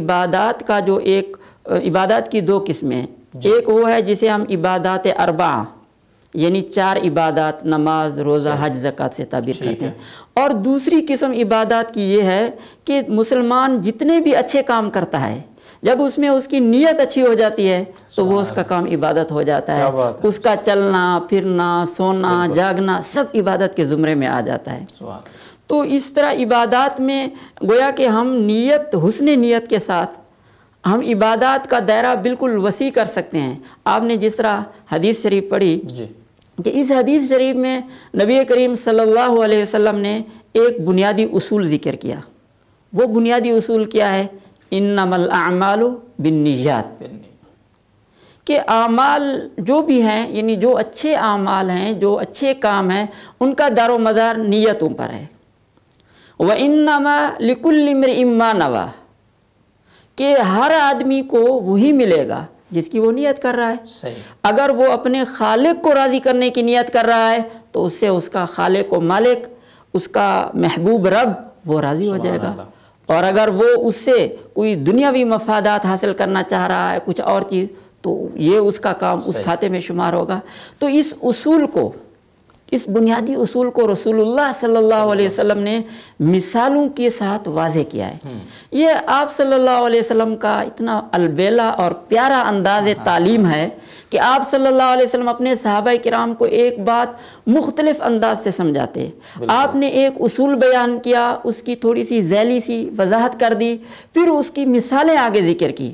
عبادات کا جو ایک عبادات کی دو قسمیں جی۔ ایک وہ ہے جسے ہم عبادات اربع یعنی چار عبادات نماز روزہ حج سے تعبیر کرتے ہیں اور دوسری قسم عبادات کی یہ ہے کہ مسلمان جتنے بھی اچھے کام کرتا ہے جب اس میں اس کی نیت اچھی ہو جاتی ہے تو وہ اس کا کام عبادت ہو جاتا ہے اس کا چلنا پھرنا سونا جاگنا سب عبادت کے زمرے میں آ جاتا ہے تو اس طرح عبادات میں گویا کہ ہم نیت حسن نیت کے ساتھ ہم عبادات کا دائرہ بالکل وسیع کر سکتے ہیں آپ نے جس طرح حدیث شریف پڑھی جی کہ اس حدیث شریف میں نبی کریم صلی اللہ علیہ وسلم نے ایک بنیادی اصول ذکر کیا وہ بنیادی اصول کیا ہے انم الاعمال بالنیات کہ اعمال جو بھی ہیں یعنی جو اچھے اعمال ہیں جو اچھے کام ہیں ان کا دار و مدار نیتوں پر ہے وہ اناما اما نوا کہ ہر آدمی کو وہی ملے گا جس کی وہ نیت کر رہا ہے اگر وہ اپنے خالق کو راضی کرنے کی نیت کر رہا ہے تو اس سے اس کا خالق و مالک اس کا محبوب رب وہ راضی ہو جائے گا اور اگر وہ اس سے کوئی دنیاوی مفادات حاصل کرنا چاہ رہا ہے کچھ اور چیز تو یہ اس کا کام اس کھاتے میں شمار ہوگا تو اس اصول کو اس بنیادی اصول کو رسول اللہ صلی اللہ علیہ وسلم نے مثالوں کے ساتھ واضح کیا ہے یہ آپ صلی اللہ علیہ وسلم کا اتنا البیلا اور پیارا انداز ہاں۔ تعلیم ہے کہ آپ صلی اللہ علیہ وسلم اپنے صحابہ کرام کو ایک بات مختلف انداز سے سمجھاتے آپ نے ایک اصول بیان کیا اس کی تھوڑی سی ذیلی سی وضاحت کر دی پھر اس کی مثالیں آگے ذکر کی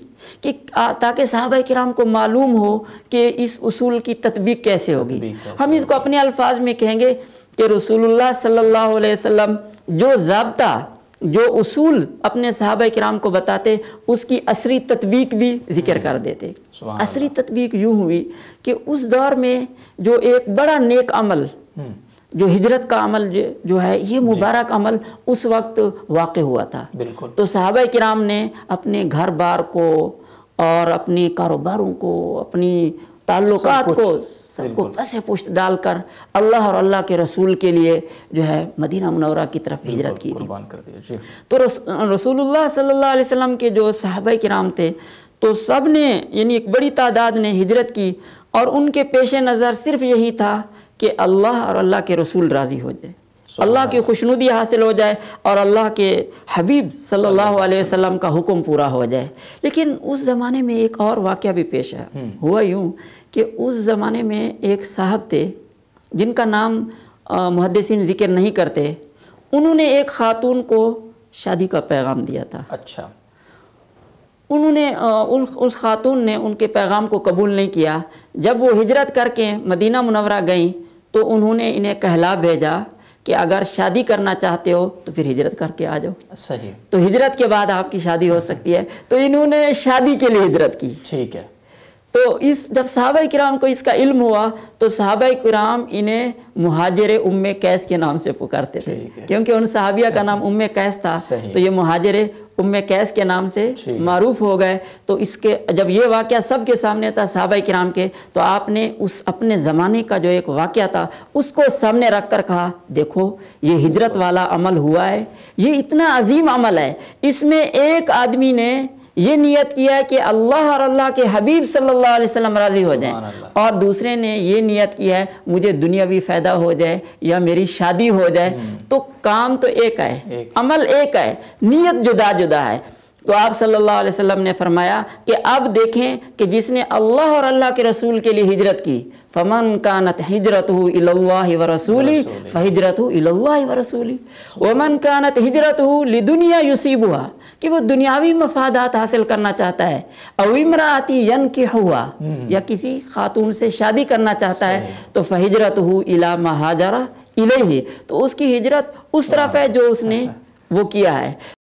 تاکہ صحابہ کرام کو معلوم ہو کہ اس اصول کی تطبیق کیسے ہوگی ہم اس کو اپنے الفاظ میں کہیں گے کہ رسول اللہ صلی اللہ علیہ وسلم جو جو اصول اپنے صحابہ کو بتاتے اس کی تطبیق بھی ذکر کر دیتے عصری تطبیق یوں ہوئی کہ اس دور میں جو ایک بڑا نیک عمل جو ہجرت کا عمل جو ہے یہ جی۔ مبارک عمل اس وقت واقع ہوا تھا بالکل تو صحابہ کرام نے اپنے گھر بار کو اور اپنے کاروباروں کو اپنی تعلقات کو سب کو پسے پوشت ڈال کر اللہ اور اللہ کے رسول کے لیے جو ہے مدینہ منورہ کی طرف ہجرت کی تھی جی۔ تو رسول اللہ صلی اللہ علیہ وسلم کے جو صحابہ کرام تھے تو سب نے یعنی ایک بڑی تعداد نے ہجرت کی اور ان کے پیش نظر صرف یہی تھا کہ اللہ اور اللہ کے رسول راضی ہو جائے اللہ کی خوشنودی حاصل ہو جائے اور اللہ کے حبیب صلی اللہ علیہ وسلم کا حکم پورا ہو جائے لیکن اس زمانے میں ایک اور واقعہ بھی پیش ہے ہوا یوں کہ اس زمانے میں ایک صاحب تھے جن کا نام محدثین ذکر نہیں کرتے انہوں نے ایک خاتون کو شادی کا پیغام دیا تھا اچھا انہوں نے اس خاتون نے ان کے پیغام کو قبول نہیں کیا جب وہ ہجرت کر کے مدینہ منورہ گئیں تو انہوں نے انہیں کہلا بھیجا کہ اگر شادی کرنا چاہتے ہو تو پھر ہجرت کر کے آ جاؤ تو ہجرت کے بعد آپ کی شادی ہو سکتی ہے تو انہوں نے شادی کے لیے ہجرت کی ٹھیک ہے تو اس جب صحابہ کرام کو اس کا علم ہوا تو صحابہ کرام انہیں مہاجر ام کے نام سے پکارتے تھے کیونکہ ان صحابیہ کا نام ام کیس تھا تو یہ مہاجر ام کیس کے نام سے معروف ہو گئے تو اس کے جب یہ واقعہ سب کے سامنے تھا صحابہ کرام کے تو آپ نے اس اپنے زمانے کا جو ایک واقعہ تھا اس کو سامنے رکھ کر کہا دیکھو یہ ہجرت والا عمل ہوا ہے یہ اتنا عظیم عمل ہے اس میں ایک آدمی نے یہ نیت کیا ہے کہ اللہ اور اللہ کے حبیب صلی اللہ علیہ وسلم راضی ہو جائیں اور دوسرے نے یہ نیت کیا ہے مجھے دنیاوی فائدہ ہو جائے یا میری شادی ہو جائے تو کام تو ایک ہے عمل ایک ہے نیت جدا جدا ہے تو آپ صلی اللہ علیہ وسلم نے فرمایا کہ اب دیکھیں کہ جس نے اللہ اور اللہ کے رسول کے لیے ہجرت کی فمن کانت ہجرت ہو رسولی فجرت ہو رسولی و من کانت ہجرت ہو لی دنیا یوسیب ہوا کہ وہ دنیاوی مفادات حاصل کرنا چاہتا ہے او امراتی ین کی ہوا یا کسی خاتون سے شادی کرنا چاہتا ہے تو فہجرت ہو الا الیہ تو اس کی ہجرت اس طرف ہے جو اس نے وہ کیا ہے